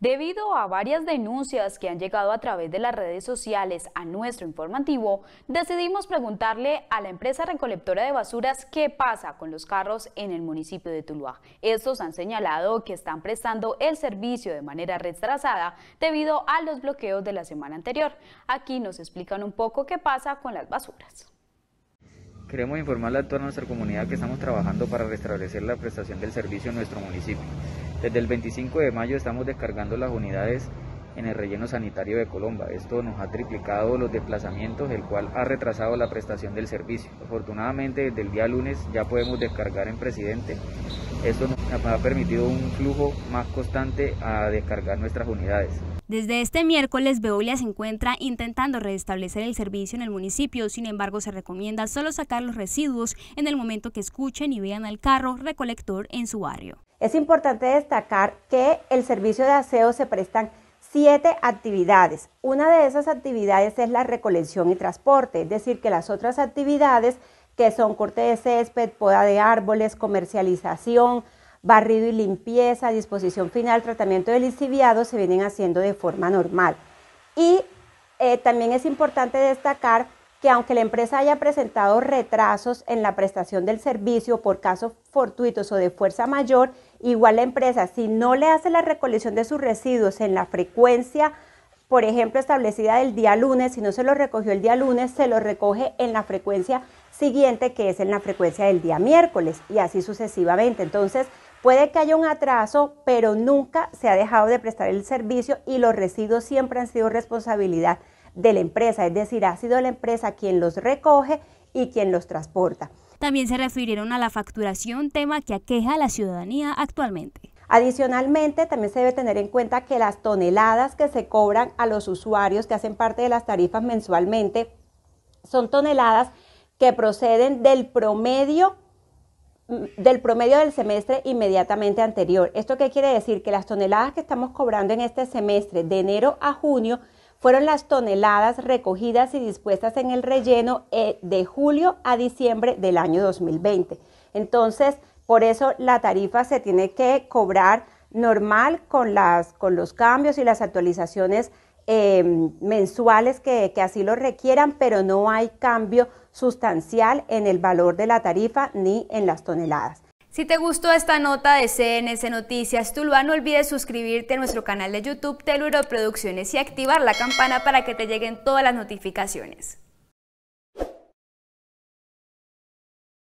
Debido a varias denuncias que han llegado a través de las redes sociales a nuestro informativo, decidimos preguntarle a la empresa recolectora de basuras qué pasa con los carros en el municipio de Tuluá. Estos han señalado que están prestando el servicio de manera retrasada debido a los bloqueos de la semana anterior. Aquí nos explican un poco qué pasa con las basuras queremos informarle a toda nuestra comunidad que estamos trabajando para restablecer la prestación del servicio en nuestro municipio. Desde el 25 de mayo estamos descargando las unidades en el relleno sanitario de Colomba. Esto nos ha triplicado los desplazamientos, el cual ha retrasado la prestación del servicio. Afortunadamente, desde el día lunes ya podemos descargar en Presidente. Esto nos ha permitido un flujo más constante a descargar nuestras unidades. Desde este miércoles, Veolia se encuentra intentando restablecer el servicio en el municipio, sin embargo se recomienda solo sacar los residuos en el momento que escuchen y vean al carro recolector en su barrio. Es importante destacar que el servicio de aseo se prestan siete actividades. Una de esas actividades es la recolección y transporte, es decir, que las otras actividades que son corte de césped, poda de árboles, comercialización, barrido y limpieza, disposición final, tratamiento del lixiviado se vienen haciendo de forma normal. Y eh, también es importante destacar que aunque la empresa haya presentado retrasos en la prestación del servicio por casos fortuitos o de fuerza mayor, igual la empresa, si no le hace la recolección de sus residuos en la frecuencia, por ejemplo, establecida del día lunes, si no se lo recogió el día lunes, se lo recoge en la frecuencia siguiente, que es en la frecuencia del día miércoles, y así sucesivamente. Entonces, Puede que haya un atraso, pero nunca se ha dejado de prestar el servicio y los residuos siempre han sido responsabilidad de la empresa, es decir, ha sido la empresa quien los recoge y quien los transporta. También se refirieron a la facturación, tema que aqueja a la ciudadanía actualmente. Adicionalmente, también se debe tener en cuenta que las toneladas que se cobran a los usuarios que hacen parte de las tarifas mensualmente son toneladas que proceden del promedio del promedio del semestre inmediatamente anterior. ¿Esto qué quiere decir? Que las toneladas que estamos cobrando en este semestre, de enero a junio, fueron las toneladas recogidas y dispuestas en el relleno eh, de julio a diciembre del año 2020. Entonces, por eso la tarifa se tiene que cobrar normal con, las, con los cambios y las actualizaciones Em, mensuales que, así lo requieran, pero no hay cambio sustancial en el valor de la tarifa ni en las toneladas. Si te gustó esta nota de CNS Noticias Tuluá, no olvides suscribirte a nuestro canal de YouTube Teluro Producciones y activar la campana para que te lleguen todas las notificaciones.